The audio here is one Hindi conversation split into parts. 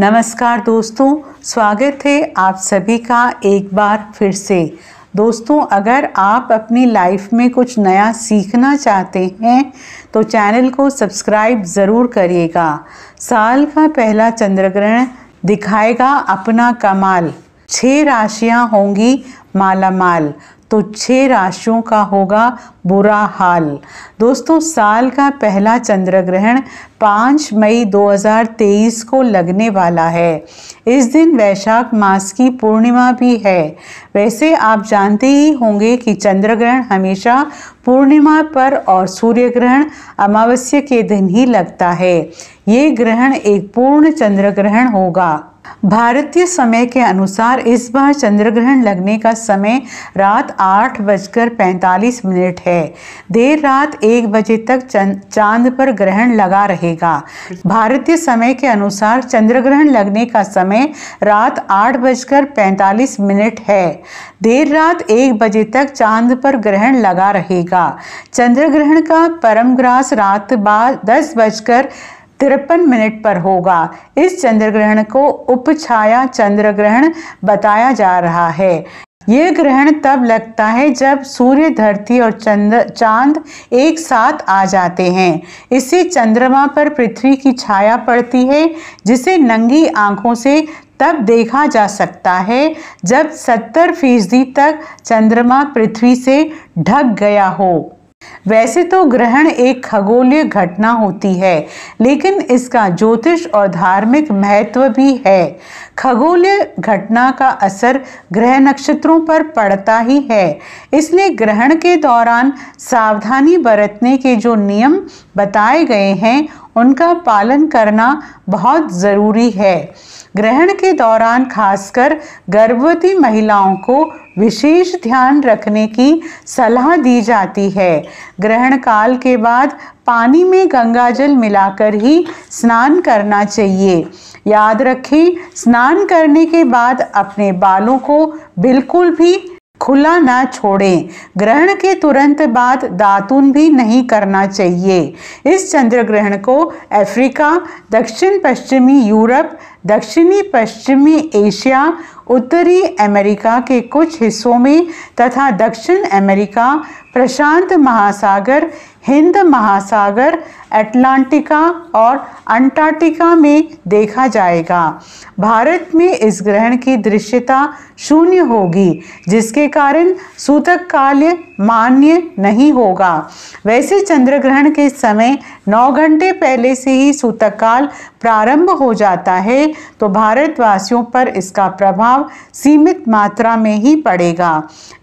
नमस्कार दोस्तों स्वागत है आप सभी का एक बार फिर से दोस्तों अगर आप अपनी लाइफ में कुछ नया सीखना चाहते हैं तो चैनल को सब्सक्राइब ज़रूर करिएगा साल का पहला चंद्रग्रहण दिखाएगा अपना कमाल छः राशियां होंगी मालामाल तो छः राशियों का होगा बुरा हाल दोस्तों साल का पहला चंद्र ग्रहण पाँच मई 2023 को लगने वाला है इस दिन वैशाख मास की पूर्णिमा भी है वैसे आप जानते ही होंगे कि चंद्र ग्रहण हमेशा पूर्णिमा पर और सूर्य ग्रहण अमावस्या के दिन ही लगता है ये ग्रहण एक पूर्ण चंद्र ग्रहण होगा भारतीय समय के अनुसार इस बार चंद्रग्रहण लगने का समय रात आठ बजकर पैंतालीस मिनट है देर रात एक बजे तक चांद पर ग्रहण लगा रहेगा भारतीय समय के अनुसार चंद्रग्रहण लगने का समय रात आठ बजकर पैंतालीस मिनट है देर रात एक बजे तक चांद पर ग्रहण लगा रहेगा चंद्रग्रहण का परमग्रास रात बाद दस बजकर तिरपन मिनट पर होगा इस चंद्र ग्रहण को उपछाया चंद्र ग्रहण बताया जा रहा है ये ग्रहण तब लगता है जब सूर्य धरती और चंद्र चांद एक साथ आ जाते हैं इससे चंद्रमा पर पृथ्वी की छाया पड़ती है जिसे नंगी आंखों से तब देखा जा सकता है जब 70 फीसदी तक चंद्रमा पृथ्वी से ढक गया हो वैसे तो ग्रहण एक खगोलीय घटना होती है लेकिन इसका ज्योतिष और धार्मिक महत्व भी है खगोलीय घटना का असर ग्रह नक्षत्रों पर पड़ता ही है इसलिए ग्रहण के दौरान सावधानी बरतने के जो नियम बताए गए हैं उनका पालन करना बहुत ज़रूरी है ग्रहण के दौरान खासकर गर्भवती महिलाओं को विशेष ध्यान रखने की सलाह दी जाती है ग्रहण काल के बाद पानी में गंगाजल मिलाकर ही स्नान करना चाहिए याद रखें स्नान करने के बाद अपने बालों को बिल्कुल भी खुला ना छोड़ें ग्रहण के तुरंत बाद दातुन भी नहीं करना चाहिए इस चंद्र ग्रहण को अफ्रीका दक्षिण पश्चिमी यूरोप दक्षिणी पश्चिमी एशिया उत्तरी अमेरिका के कुछ हिस्सों में तथा दक्षिण अमेरिका प्रशांत महासागर हिंद महासागर अटलांटिका और अंटार्कटिका में देखा जाएगा भारत में इस ग्रहण की दृश्यता शून्य होगी जिसके कारण सूतक काल्य मान्य नहीं होगा वैसे चंद्र ग्रहण के समय 9 घंटे पहले से ही सूतक काल प्रारंभ हो जाता है तो भारतवासियों पर इसका प्रभाव सीमित मात्रा में ही पड़ेगा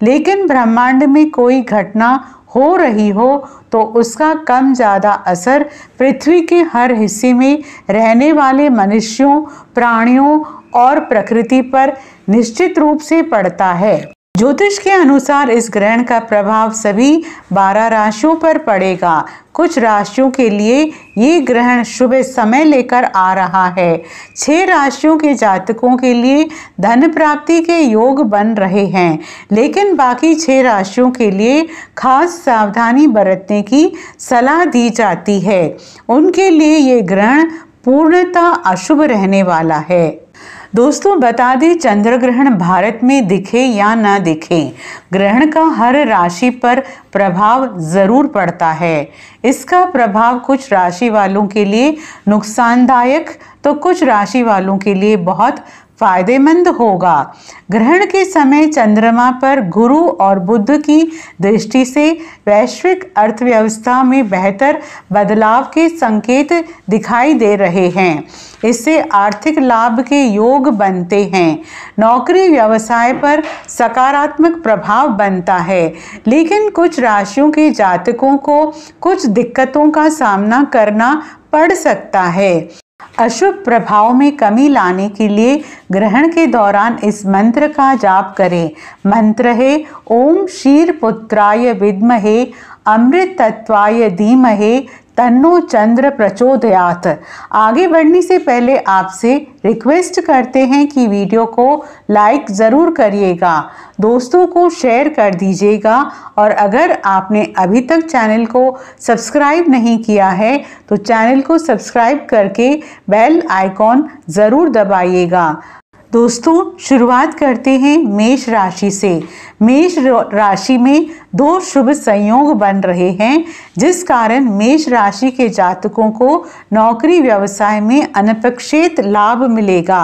लेकिन ब्रह्मांड में कोई घटना हो रही हो तो उसका कम ज़्यादा असर पृथ्वी के हर हिस्से में रहने वाले मनुष्यों प्राणियों और प्रकृति पर निश्चित रूप से पड़ता है ज्योतिष के अनुसार इस ग्रहण का प्रभाव सभी बारह राशियों पर पड़ेगा कुछ राशियों के लिए ये ग्रहण शुभ समय लेकर आ रहा है छह राशियों के जातकों के लिए धन प्राप्ति के योग बन रहे हैं लेकिन बाकी छह राशियों के लिए खास सावधानी बरतने की सलाह दी जाती है उनके लिए ये ग्रहण पूर्णतः अशुभ रहने वाला है दोस्तों बता दें चंद्र ग्रहण भारत में दिखे या ना दिखे ग्रहण का हर राशि पर प्रभाव ज़रूर पड़ता है इसका प्रभाव कुछ राशि वालों के लिए नुकसानदायक तो कुछ राशि वालों के लिए बहुत फायदेमंद होगा ग्रहण के समय चंद्रमा पर गुरु और बुद्ध की दृष्टि से वैश्विक अर्थव्यवस्था में बेहतर बदलाव के संकेत दिखाई दे रहे हैं इससे आर्थिक लाभ के योग बनते हैं नौकरी व्यवसाय पर सकारात्मक प्रभाव बनता है लेकिन कुछ राशियों के जातकों को कुछ दिक्कतों का सामना करना पड़ सकता है अशुभ प्रभाव में कमी लाने के लिए ग्रहण के दौरान इस मंत्र का जाप करें मंत्र है ओम शीर पुत्राय विद्महे अमृत तत्वाय धीमहे तन्नो चंद्र प्रचोदयात आगे बढ़ने से पहले आपसे रिक्वेस्ट करते हैं कि वीडियो को लाइक ज़रूर करिएगा दोस्तों को शेयर कर दीजिएगा और अगर आपने अभी तक चैनल को सब्सक्राइब नहीं किया है तो चैनल को सब्सक्राइब करके बेल आइकॉन ज़रूर दबाइएगा दोस्तों शुरुआत करते हैं मेष राशि से मेष राशि में दो शुभ संयोग बन रहे हैं जिस कारण मेष राशि के जातकों को नौकरी व्यवसाय में अनपेक्षित लाभ मिलेगा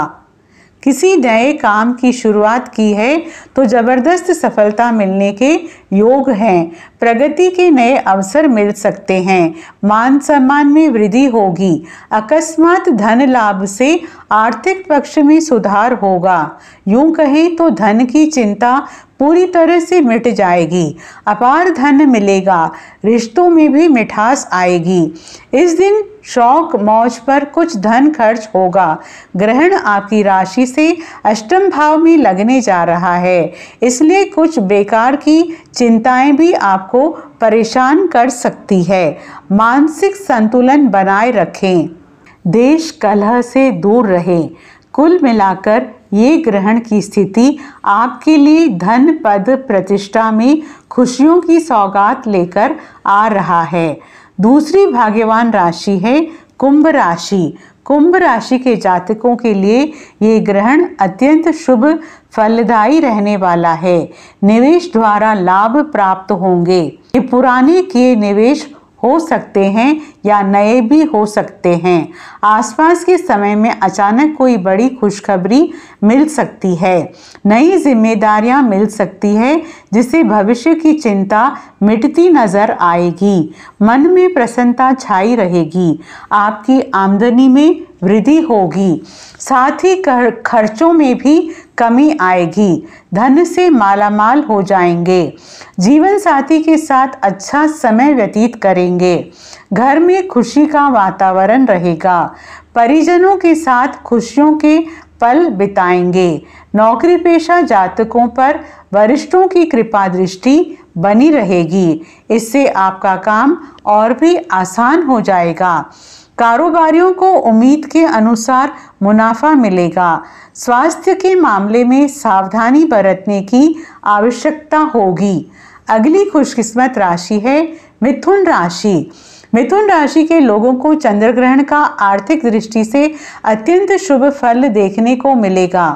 किसी नए काम की शुरुआत की है तो ज़बरदस्त सफलता मिलने के योग हैं प्रगति के नए अवसर मिल सकते हैं मान सम्मान में वृद्धि होगी अकस्मात धन लाभ से आर्थिक पक्ष में सुधार होगा यूं कहें तो धन की चिंता पूरी तरह से मिट जाएगी अपार धन मिलेगा रिश्तों में भी मिठास आएगी इस दिन शौक मौज पर कुछ धन खर्च होगा ग्रहण आपकी राशि से अष्टम भाव में लगने जा रहा है इसलिए कुछ बेकार की चिंताएं भी आपको परेशान कर सकती है मानसिक संतुलन बनाए रखें देश कलह से दूर रहें कुल मिलाकर ये ग्रहण की स्थिति आपके लिए धन पद प्रतिष्ठा में खुशियों की सौगात लेकर आ रहा है दूसरी भाग्यवान राशि है कुंभ राशि कुंभ राशि के जातकों के लिए ये ग्रहण अत्यंत शुभ फलदायी रहने वाला है निवेश द्वारा लाभ प्राप्त होंगे ये पुराने किए निवेश हो सकते हैं या नए भी हो सकते हैं आसपास के समय में अचानक कोई बड़ी खुशखबरी मिल सकती है नई जिम्मेदारियां मिल सकती है जिससे भविष्य की चिंता मिटती नज़र आएगी मन में प्रसन्नता छाई रहेगी आपकी आमदनी में वृद्धि होगी साथ ही खर्चों में भी कमी आएगी धन से मालामाल हो जाएंगे जीवन साथी के साथ अच्छा समय व्यतीत करेंगे घर में खुशी का वातावरण रहेगा परिजनों के साथ खुशियों के पल बिताएंगे नौकरी पेशा जातकों पर वरिष्ठों की कृपा दृष्टि बनी रहेगी इससे आपका काम और भी आसान हो जाएगा कारोबारियों को उम्मीद के अनुसार मुनाफा मिलेगा स्वास्थ्य के मामले में सावधानी बरतने की आवश्यकता होगी अगली खुशकिस्मत राशि है मिथुन राशि मिथुन राशि के लोगों को चंद्र ग्रहण का आर्थिक दृष्टि से अत्यंत शुभ फल देखने को मिलेगा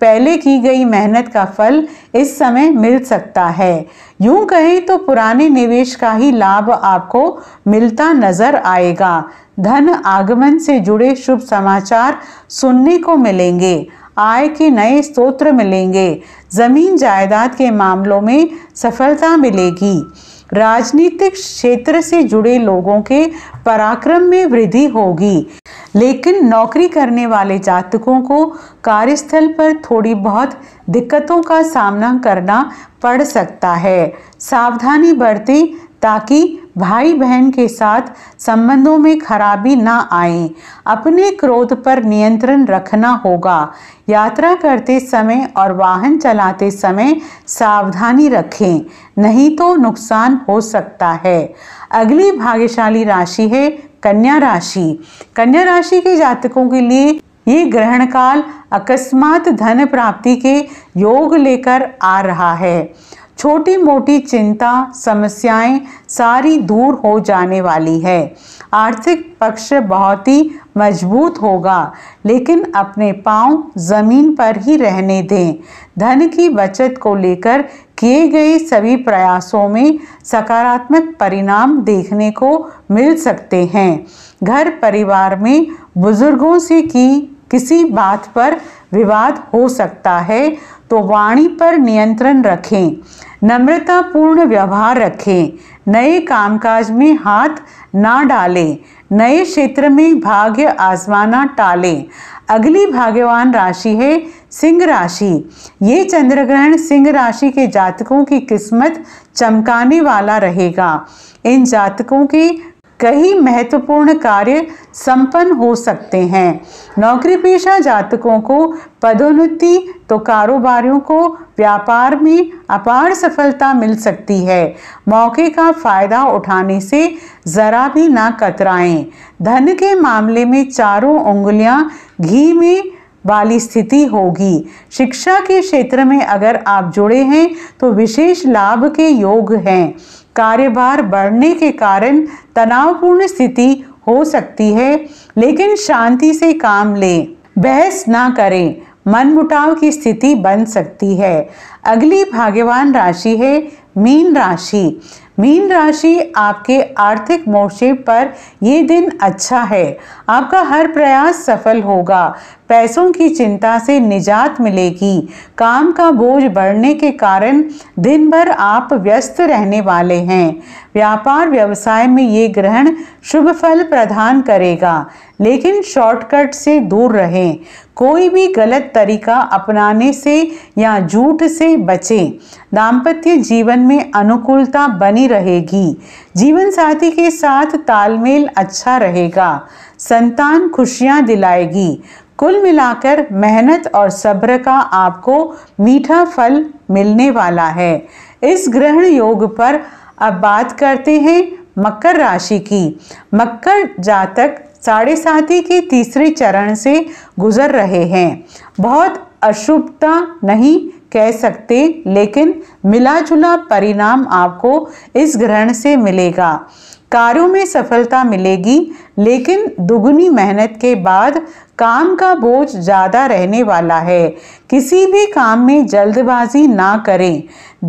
पहले की गई मेहनत का फल इस समय मिल सकता है यूं कहें तो पुराने निवेश का ही लाभ आपको मिलता नजर आएगा धन आगमन से जुड़े शुभ समाचार सुनने को मिलेंगे आय के नए स्रोत मिलेंगे ज़मीन जायदाद के मामलों में सफलता मिलेगी राजनीतिक क्षेत्र से जुड़े लोगों के पराक्रम में वृद्धि होगी लेकिन नौकरी करने वाले जातकों को कार्यस्थल पर थोड़ी बहुत दिक्कतों का सामना करना पड़ सकता है सावधानी बरतें ताकि भाई बहन के साथ संबंधों में खराबी ना आए अपने क्रोध पर नियंत्रण रखना होगा यात्रा करते समय और वाहन चलाते समय सावधानी रखें नहीं तो नुकसान हो सकता है अगली भाग्यशाली राशि है कन्या राशि कन्या राशि के जातकों के लिए ये ग्रहण काल अकस्मात धन प्राप्ति के योग लेकर आ रहा है छोटी मोटी चिंता समस्याएं सारी दूर हो जाने वाली है आर्थिक पक्ष बहुत ही मजबूत होगा लेकिन अपने पांव ज़मीन पर ही रहने दें धन की बचत को लेकर किए गए सभी प्रयासों में सकारात्मक परिणाम देखने को मिल सकते हैं घर परिवार में बुजुर्गों से की किसी बात पर विवाद हो सकता है तो वाणी पर नियंत्रण रखें नम्रतापूर्ण व्यवहार रखें नए कामकाज में हाथ ना डालें नए क्षेत्र में भाग्य आजमाना टालें अगली भाग्यवान राशि है सिंह राशि ये चंद्र ग्रहण सिंह राशि के जातकों की किस्मत चमकाने वाला रहेगा इन जातकों के कई महत्वपूर्ण कार्य संपन्न हो सकते हैं नौकरी पेशा जातकों को पदोन्नति तो कारोबारियों को व्यापार में अपार सफलता मिल सकती है मौके का फ़ायदा उठाने से ज़रा भी ना कतराएं धन के मामले में चारों उंगलियां घी में वाली स्थिति होगी शिक्षा के क्षेत्र में अगर आप जुड़े हैं तो विशेष लाभ के योग हैं कार्यभार बढ़ने के कारण तनावपूर्ण स्थिति हो सकती है लेकिन शांति से काम लें बहस ना करें मुटाव की स्थिति बन सकती है अगली भाग्यवान राशि है मीन राशि मीन राशि आपके आर्थिक मोर्चे पर ये दिन अच्छा है आपका हर प्रयास सफल होगा पैसों की चिंता से निजात मिलेगी काम का बोझ बढ़ने के कारण दिन भर आप व्यस्त रहने वाले हैं व्यापार व्यवसाय में ये ग्रहण शुभ फल प्रदान करेगा लेकिन शॉर्टकट से दूर रहें कोई भी गलत तरीका अपनाने से या झूठ से बचें दाम्पत्य जीवन में अनुकूलता बनी बनी रहेगी जीवन साथी के साथ तालमेल अच्छा रहेगा संतान खुशियां दिलाएगी कुल मिलाकर मेहनत और सब्र का आपको मीठा फल मिलने वाला है इस ग्रहण योग पर अब बात करते हैं मकर राशि की मकर जातक साढ़े साथी के तीसरे चरण से गुजर रहे हैं बहुत अशुभता नहीं कह सकते लेकिन मिला जुला परिणाम आपको इस ग्रहण से मिलेगा कार्यों में सफलता मिलेगी लेकिन दुगुनी मेहनत के बाद काम का बोझ ज़्यादा रहने वाला है किसी भी काम में जल्दबाजी ना करें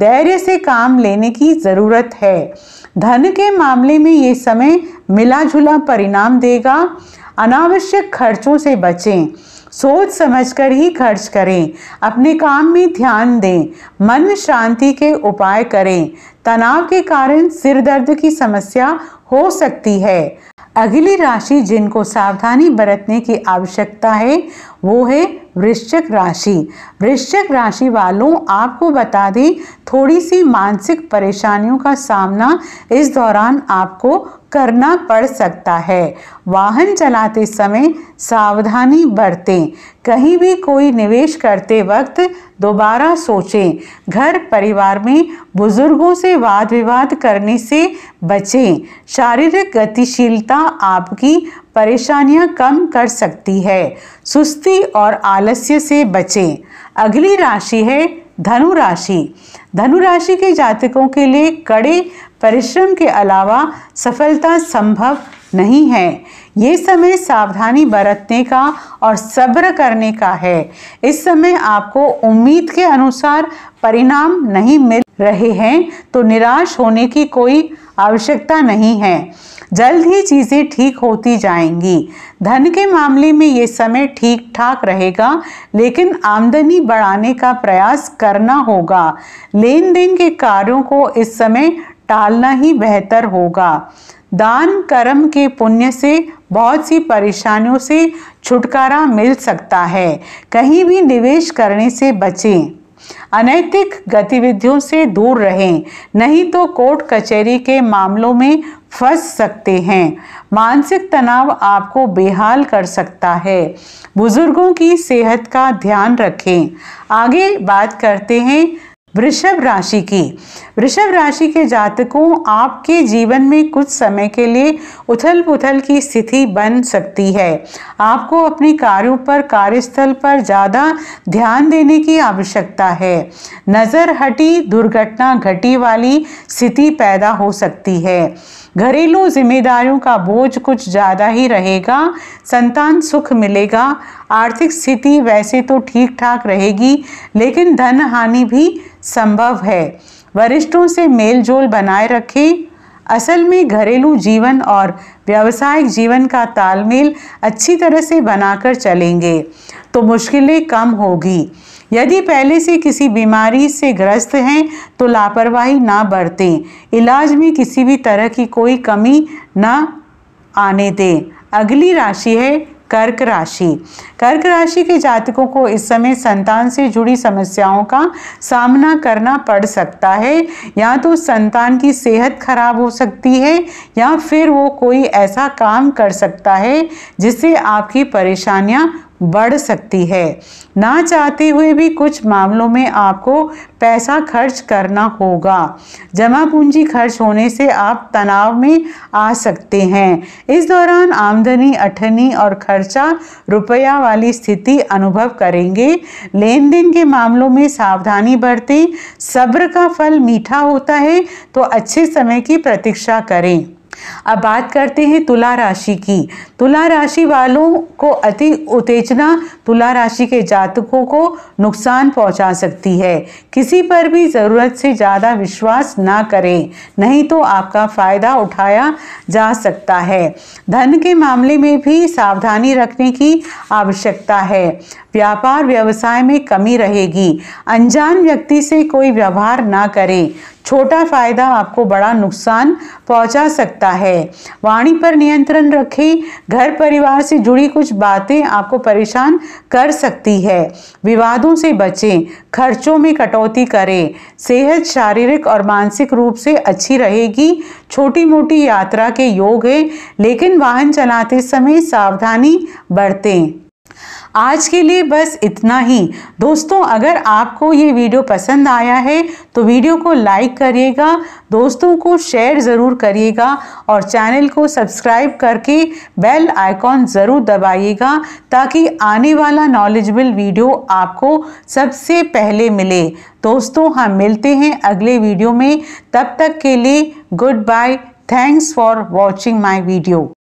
धैर्य से काम लेने की ज़रूरत है धन के मामले में ये समय मिला जुला परिणाम देगा अनावश्यक खर्चों से बचें सोच समझकर ही खर्च करें अपने काम में ध्यान दें मन शांति के उपाय करें तनाव के कारण सिर दर्द की समस्या हो सकती है अगली राशि जिनको सावधानी बरतने की आवश्यकता है वो है वृश्चिक राशि वृश्चिक राशि वालों आपको बता दें थोड़ी सी मानसिक परेशानियों का सामना इस दौरान आपको करना पड़ सकता है वाहन चलाते समय सावधानी बरतें कहीं भी कोई निवेश करते वक्त दोबारा सोचें घर परिवार में बुज़ुर्गों से वाद विवाद करने से बचें शारीरिक गतिशीलता आपकी परेशानियां कम कर सकती है सुस्ती और आलस्य से बचें अगली राशि है धनु राशि धनु राशि के जातकों के लिए कड़े परिश्रम के अलावा सफलता संभव नहीं है ये समय सावधानी बरतने का और सब्र करने का है इस समय आपको उम्मीद के अनुसार परिणाम नहीं मिल रहे हैं तो निराश होने की कोई आवश्यकता नहीं है जल्द ही चीज़ें ठीक होती जाएंगी धन के मामले में ये समय ठीक ठाक रहेगा लेकिन आमदनी बढ़ाने का प्रयास करना होगा लेन देन के कार्यों को इस समय टालना ही बेहतर होगा दान कर्म के पुण्य से बहुत सी परेशानियों से छुटकारा मिल सकता है कहीं भी निवेश करने से बचें अनैतिक गतिविधियों से दूर रहें नहीं तो कोर्ट कचहरी के मामलों में फंस सकते हैं मानसिक तनाव आपको बेहाल कर सकता है बुजुर्गों की सेहत का ध्यान रखें आगे बात करते हैं वृषभ राशि की वृषभ राशि के जातकों आपके जीवन में कुछ समय के लिए उथल पुथल की स्थिति बन सकती है आपको अपने कार्यों पर कार्यस्थल पर ज़्यादा ध्यान देने की आवश्यकता है नज़र हटी दुर्घटना घटी वाली स्थिति पैदा हो सकती है घरेलू जिम्मेदारियों का बोझ कुछ ज़्यादा ही रहेगा संतान सुख मिलेगा आर्थिक स्थिति वैसे तो ठीक ठाक रहेगी लेकिन धन हानि भी संभव है वरिष्ठों से मेल जोल बनाए रखें असल में घरेलू जीवन और व्यावसायिक जीवन का तालमेल अच्छी तरह से बनाकर चलेंगे तो मुश्किलें कम होगी यदि पहले से किसी बीमारी से ग्रस्त हैं तो लापरवाही ना बरतें इलाज में किसी भी तरह की कोई कमी ना आने दें अगली राशि है कर्क राशि कर्क राशि के जातकों को इस समय संतान से जुड़ी समस्याओं का सामना करना पड़ सकता है या तो संतान की सेहत खराब हो सकती है या फिर वो कोई ऐसा काम कर सकता है जिससे आपकी परेशानियां बढ़ सकती है ना चाहते हुए भी कुछ मामलों में आपको पैसा खर्च करना होगा जमा पूंजी खर्च होने से आप तनाव में आ सकते हैं इस दौरान आमदनी अठनी और खर्चा रुपया वाली स्थिति अनुभव करेंगे लेन देन के मामलों में सावधानी बरतें सब्र का फल मीठा होता है तो अच्छे समय की प्रतीक्षा करें अब बात करते हैं तुला राशि की तुला राशि वालों को अति उत्तेजना तुला राशि के जातकों को नुकसान पहुंचा सकती है किसी पर भी ज़रूरत से ज़्यादा विश्वास ना करें नहीं तो आपका फ़ायदा उठाया जा सकता है धन के मामले में भी सावधानी रखने की आवश्यकता है व्यापार व्यवसाय में कमी रहेगी अनजान व्यक्ति से कोई व्यवहार ना करें छोटा फायदा आपको बड़ा नुकसान पहुंचा सकता है वाणी पर नियंत्रण रखें घर परिवार से जुड़ी कुछ बातें आपको परेशान कर सकती है विवादों से बचें खर्चों में कटौती करें सेहत शारीरिक और मानसिक रूप से अच्छी रहेगी छोटी मोटी यात्रा के योग है लेकिन वाहन चलाते समय सावधानी बरतें आज के लिए बस इतना ही दोस्तों अगर आपको ये वीडियो पसंद आया है तो वीडियो को लाइक करिएगा दोस्तों को शेयर ज़रूर करिएगा और चैनल को सब्सक्राइब करके बेल आइकॉन ज़रूर दबाइएगा ताकि आने वाला नॉलेजबल वीडियो आपको सबसे पहले मिले दोस्तों हम मिलते हैं अगले वीडियो में तब तक के लिए goodbye thanks for watching my video